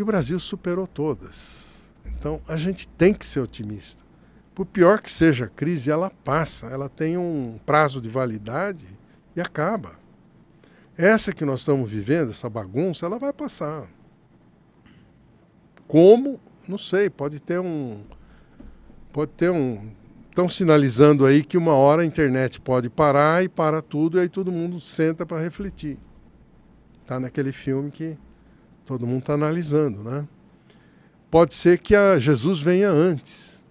E o Brasil superou todas. Então a gente tem que ser otimista. Por pior que seja a crise, ela passa, ela tem um prazo de validade e acaba. Essa que nós estamos vivendo, essa bagunça, ela vai passar. Como? Não sei, pode ter um. Pode ter um. Estão sinalizando aí que uma hora a internet pode parar e para tudo, e aí todo mundo senta para refletir. Está naquele filme que Todo mundo está analisando, né? Pode ser que a Jesus venha antes.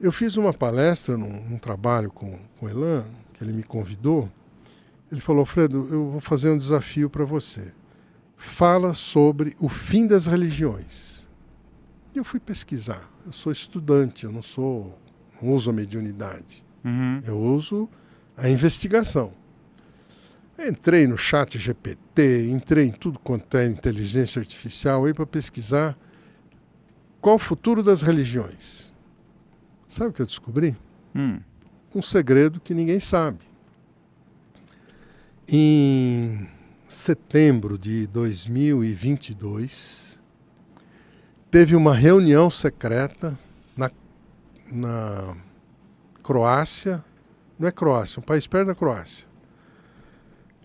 Eu fiz uma palestra num, num trabalho com, com o Elan, que ele me convidou. Ele falou: Fredo, eu vou fazer um desafio para você. Fala sobre o fim das religiões. E eu fui pesquisar. Eu sou estudante, eu não sou. Não uso a mediunidade. Uhum. Eu uso a investigação. Entrei no chat GPT, entrei em tudo quanto é inteligência artificial aí para pesquisar qual o futuro das religiões. Sabe o que eu descobri? Hum. Um segredo que ninguém sabe. Em setembro de 2022, teve uma reunião secreta na, na Croácia, não é Croácia, um país perto da Croácia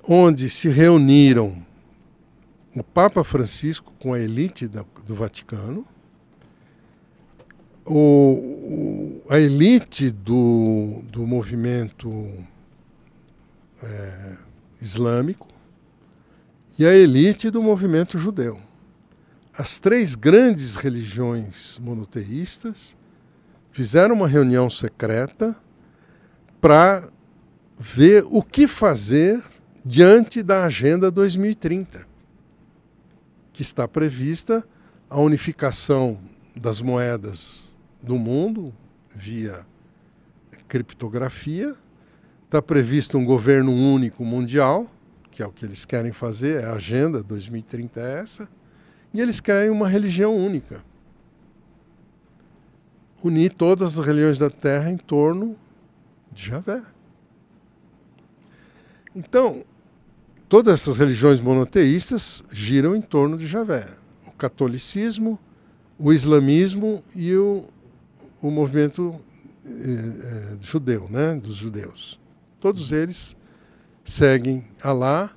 onde se reuniram o Papa Francisco com a elite da, do Vaticano, o, o, a elite do, do movimento é, islâmico e a elite do movimento judeu. As três grandes religiões monoteístas fizeram uma reunião secreta para ver o que fazer diante da Agenda 2030, que está prevista a unificação das moedas do mundo via criptografia, está previsto um governo único mundial, que é o que eles querem fazer, é a Agenda 2030 é essa, e eles querem uma religião única. Unir todas as religiões da Terra em torno de Javé. Então, todas essas religiões monoteístas giram em torno de Javé. O catolicismo, o islamismo e o, o movimento eh, eh judeu, né, dos judeus. Todos eles seguem Alá,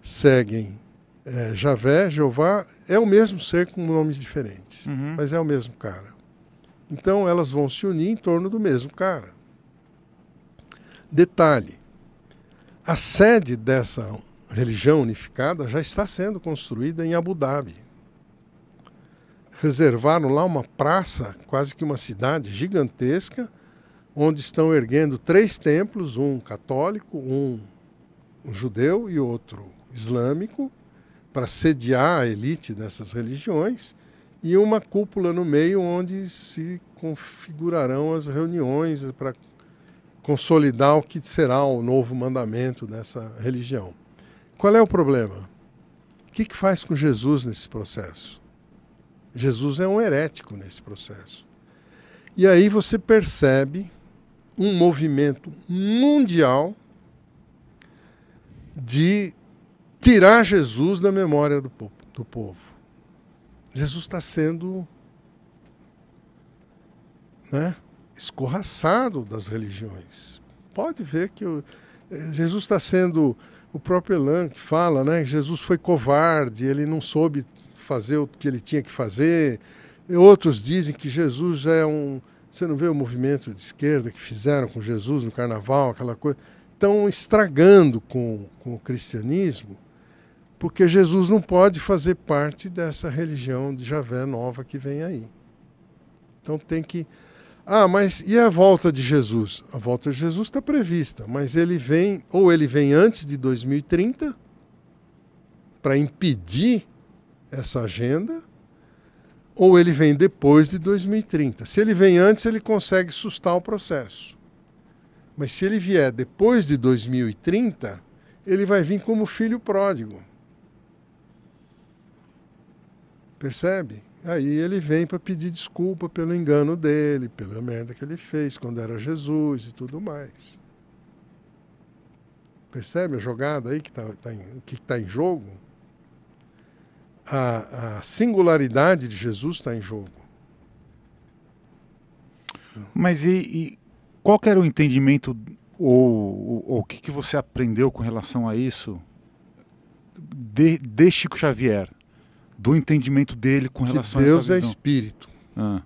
seguem eh, Javé, Jeová, é o mesmo ser com nomes diferentes, uhum. mas é o mesmo cara. Então elas vão se unir em torno do mesmo cara. Detalhe: a sede dessa religião unificada já está sendo construída em Abu Dhabi. Reservaram lá uma praça, quase que uma cidade gigantesca, onde estão erguendo três templos, um católico, um, judeu e outro islâmico, para sediar a elite dessas religiões, e uma cúpula no meio onde se configurarão as reuniões para consolidar o que será o novo mandamento dessa religião. Qual é o problema? O que, que faz com Jesus nesse processo? Jesus é um herético nesse processo. E aí você percebe um movimento mundial de tirar Jesus da memória do povo. Do povo. Jesus está sendo né, escorraçado das religiões. Pode ver que o, eh, Jesus está sendo o próprio Elan que fala, né? Jesus foi covarde, ele não soube fazer o que ele tinha que fazer. E outros dizem que Jesus já é um. Você não vê o movimento de esquerda que fizeram com Jesus no carnaval, aquela coisa? Estão estragando com, com o cristianismo, porque Jesus não pode fazer parte dessa religião de Javé nova que vem aí. Então tem que ah, mas e a volta de Jesus? A volta de Jesus está prevista, mas ele vem, ou ele vem antes de 2030, para impedir essa agenda, ou ele vem depois de 2030. Se ele vem antes, ele consegue sustar o processo. Mas se ele vier depois de 2030, ele vai vir como filho pródigo. Percebe? Aí ele vem para pedir desculpa pelo engano dele, pela merda que ele fez quando era Jesus e tudo mais. Percebe a jogada aí que está tá em, que tá em jogo? A, a singularidade de Jesus está em jogo. Mas e, e qual era o entendimento ou, ou o que, que você aprendeu com relação a isso de, de Chico Xavier? do entendimento dele com relação que Deus a Deus é espírito. Ah.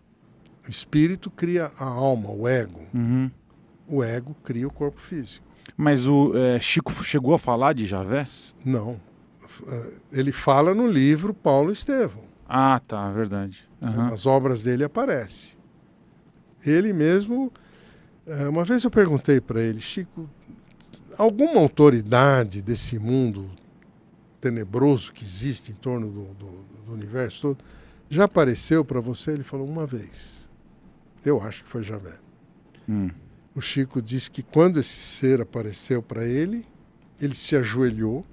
O espírito cria a alma, o ego. Uhum. O ego cria o corpo físico. Mas o é, Chico chegou a falar de Javé? Não. É, ele fala no livro Paulo Estevão. Ah, tá, verdade. Uhum. As obras dele aparecem. Ele mesmo. É, uma vez eu perguntei para ele, Chico, alguma autoridade desse mundo tenebroso que existe em torno do, do, do universo todo, já apareceu para você? Ele falou uma vez. Eu acho que foi Javé. Hum. O Chico disse que quando esse ser apareceu para ele, ele se ajoelhou.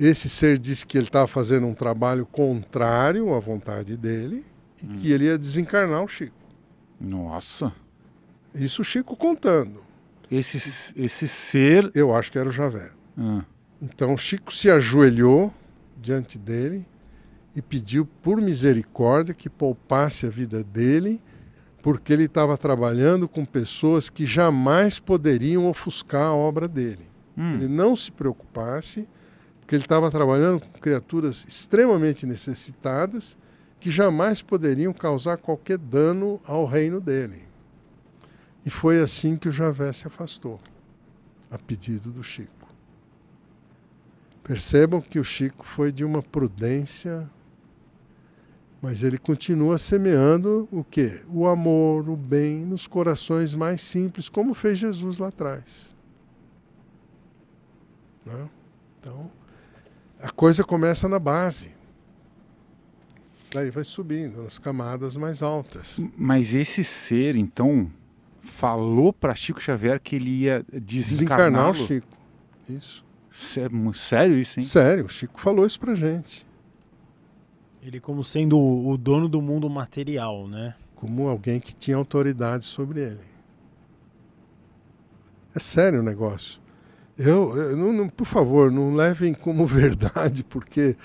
Esse ser disse que ele estava fazendo um trabalho contrário à vontade dele e hum. que ele ia desencarnar o Chico. Nossa! Isso o Chico contando. Esse, esse ser. Eu acho que era o Javé. Ah. Então Chico se ajoelhou diante dele e pediu por misericórdia que poupasse a vida dele, porque ele estava trabalhando com pessoas que jamais poderiam ofuscar a obra dele. Hum. Ele não se preocupasse, porque ele estava trabalhando com criaturas extremamente necessitadas que jamais poderiam causar qualquer dano ao reino dele. E foi assim que o Javé se afastou, a pedido do Chico. Percebam que o Chico foi de uma prudência, mas ele continua semeando o quê? O amor, o bem nos corações mais simples, como fez Jesus lá atrás. Né? Então, a coisa começa na base. Daí vai subindo nas camadas mais altas. Mas esse ser, então, falou para Chico Xavier que ele ia desencarnar o Chico. Isso. É sério isso, hein? Sério, o Chico falou isso pra gente. Ele como sendo o dono do mundo material, né? Como alguém que tinha autoridade sobre ele. É sério o negócio. Eu, eu não, não, por favor, não levem como verdade, porque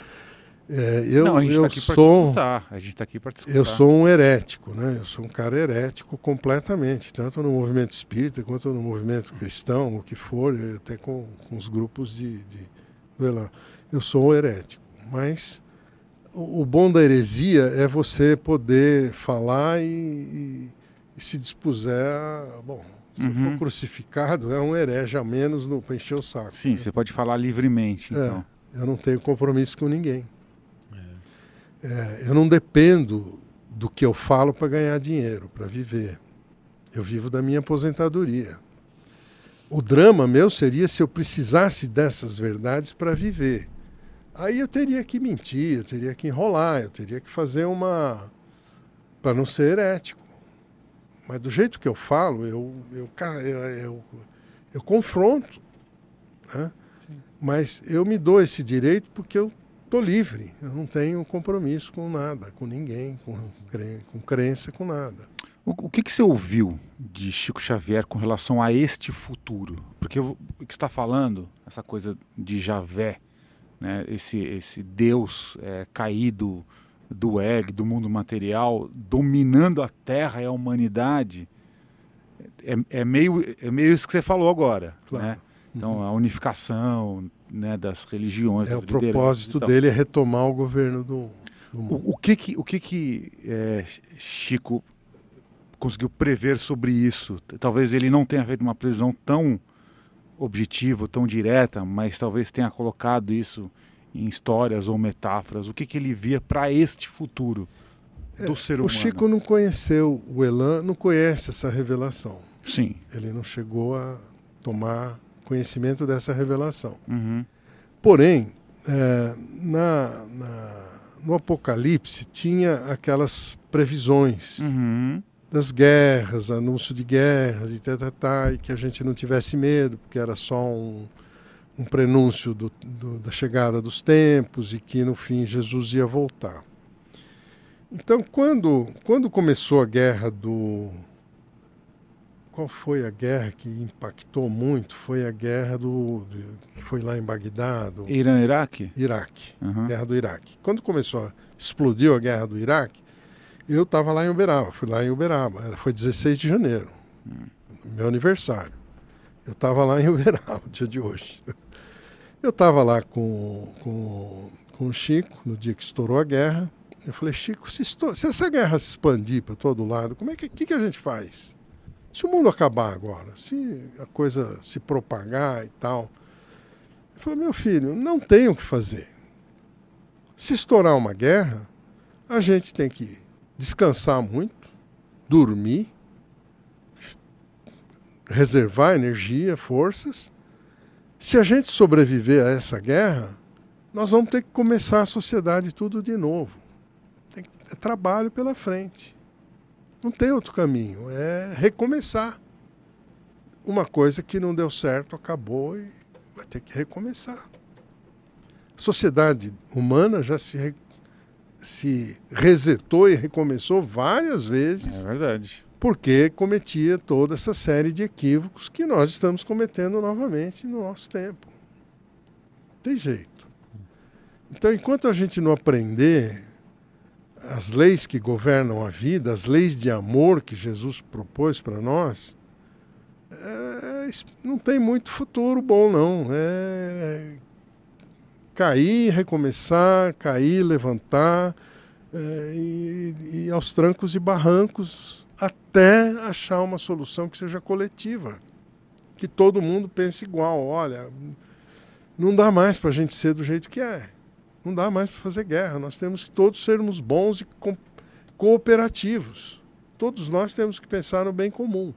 é, eu, não, a gente está aqui sou, para A gente está aqui para Eu sou um herético, né? Eu sou um cara herético completamente, tanto no movimento espírita quanto no movimento cristão, o que for, até com, com os grupos de, de lá. Eu sou um herético, mas o, bom da heresia é você poder falar e, e, e se dispuser a, bom, se uhum. for crucificado, é um herege a menos no encher o saco. Sim, né? você pode falar livremente, é, então. É, eu não tenho compromisso com ninguém. É, eu não dependo do que eu falo para ganhar dinheiro, para viver. Eu vivo da minha aposentadoria. O drama meu seria se eu precisasse dessas verdades para viver. Aí eu teria que mentir, eu teria que enrolar, eu teria que fazer uma. para não ser herético. Mas do jeito que eu falo, eu, eu, eu, eu, eu confronto. Né? Mas eu me dou esse direito porque eu estou livre, eu não tenho compromisso com nada, com ninguém, com, com crença, com nada. O, o, que, que você ouviu de Chico Xavier com relação a este futuro? Porque o que está falando, essa coisa de Javé, né, esse, esse Deus é, caído do egg, do mundo material, dominando a Terra e a humanidade, é, é meio, é meio isso que você falou agora. Claro. Né? Então, uhum. a unificação, né, das religiões. É, das o propósito dele é retomar o governo do, do mundo. O, o, que que, o que, que é, Chico conseguiu prever sobre isso? Talvez ele não tenha feito uma previsão tão objetiva, tão direta, mas talvez tenha colocado isso em histórias ou metáforas. O que, que ele via para este futuro do é, ser humano? O Chico não conheceu, o Elan não conhece essa revelação. Sim. Ele não chegou a tomar conhecimento dessa revelação. Uhum. Porém, é, na, na, no Apocalipse tinha aquelas previsões uhum. das guerras, anúncio de guerras e tal, e que a gente não tivesse medo, porque era só um, um prenúncio do, do, da chegada dos tempos e que no fim Jesus ia voltar. Então, quando, quando começou a guerra do, qual foi a guerra que impactou muito? Foi a guerra do que foi lá em Bagdá, do Irã-Iraque. Iraque, uhum. guerra do Iraque. Quando começou, explodiu a guerra do Iraque, eu estava lá em Uberaba, fui lá em Uberaba. Foi 16 de janeiro, hum. meu aniversário. Eu estava lá em Uberaba, dia de hoje. Eu estava lá com, com, com o Chico no dia que estourou a guerra. Eu falei, Chico, se, estou, se essa guerra se expandir para todo lado, como é que, que, que a gente faz? Se o mundo acabar agora, se a coisa se propagar e tal. eu falou: meu filho, não tem o que fazer. Se estourar uma guerra, a gente tem que descansar muito, dormir, reservar energia, forças. Se a gente sobreviver a essa guerra, nós vamos ter que começar a sociedade tudo de novo. Tem é trabalho pela frente. Não tem outro caminho, é recomeçar. Uma coisa que não deu certo, acabou e vai ter que recomeçar. A sociedade humana já se, se resetou e recomeçou várias vezes. É verdade. Porque cometia toda essa série de equívocos que nós estamos cometendo novamente no nosso tempo. Não tem jeito. Então, enquanto a gente não aprender as leis que governam a vida, as leis de amor que Jesus propôs para nós, é, não tem muito futuro bom, não. É, é cair, recomeçar, cair, levantar, é, e, e aos trancos e barrancos, até achar uma solução que seja coletiva, que todo mundo pense igual. Olha, não dá mais para a gente ser do jeito que é não dá mais para fazer guerra. Nós temos que todos sermos bons e co cooperativos. Todos nós temos que pensar no bem comum.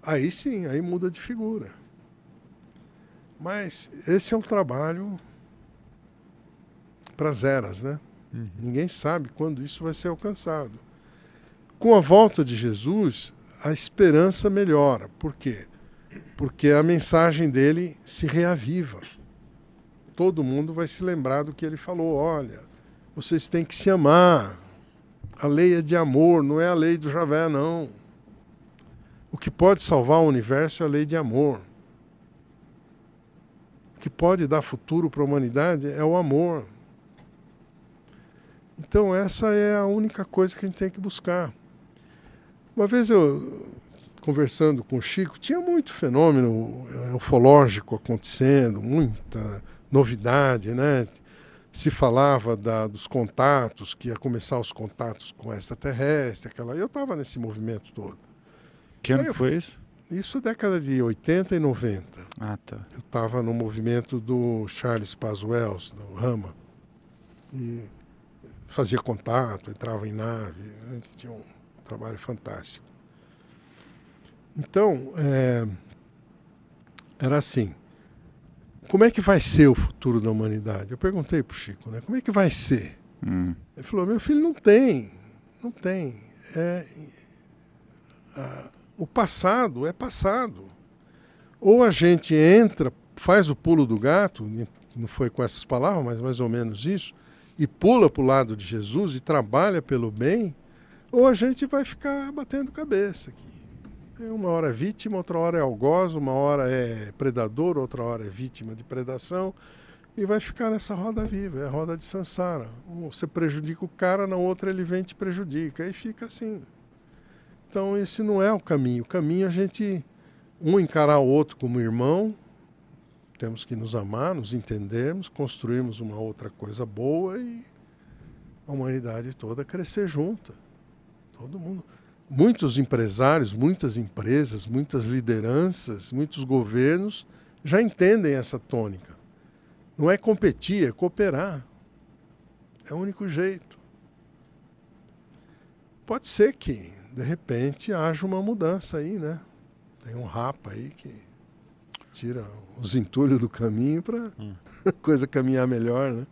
Aí sim, aí muda de figura. Mas esse é um trabalho para as eras, né? Uhum. Ninguém sabe quando isso vai ser alcançado. Com a volta de Jesus, a esperança melhora. Por quê? Porque a mensagem dele se reaviva todo mundo vai se lembrar do que ele falou. Olha, vocês têm que se amar. A lei é de amor, não é a lei do Javé, não. O que pode salvar o universo é a lei de amor. O que pode dar futuro para a humanidade é o amor. Então, essa é a única coisa que a gente tem que buscar. Uma vez eu, conversando com o Chico, tinha muito fenômeno é, ufológico acontecendo, muita novidade, né? Se falava da, dos contatos, que ia começar os contatos com extraterrestre, aquela. Eu estava nesse movimento todo. Que ano que foi isso? Isso década de 80 e 90. Ah, tá. Eu estava no movimento do Charles Paz Wells, do Rama. E fazia contato, entrava em nave. A gente tinha um trabalho fantástico. Então, é, era assim como é que vai ser o futuro da humanidade? Eu perguntei para o Chico, né? Como é que vai ser? Hum. Ele falou, meu filho, não tem, não tem. É, a, o passado é passado. Ou a gente entra, faz o pulo do gato, não foi com essas palavras, mas mais ou menos isso, e pula para o lado de Jesus e trabalha pelo bem, ou a gente vai ficar batendo cabeça aqui uma hora é vítima, outra hora é algoz, uma hora é predador, outra hora é vítima de predação. E vai ficar nessa roda viva, é a roda de Sansara. Você prejudica o cara, na outra ele vem e te prejudica. E fica assim. Então esse não é o caminho. O caminho é a gente um encarar o outro como irmão, temos que nos amar, nos entendermos, construirmos uma outra coisa boa e a humanidade toda crescer junta. Todo mundo muitos empresários, muitas empresas, muitas lideranças, muitos governos já entendem essa tônica. Não é competir, é cooperar. É o único jeito. Pode ser que, de repente, haja uma mudança aí, né? Tem um rapa aí que tira os entulhos do caminho para a hum. coisa caminhar melhor, né?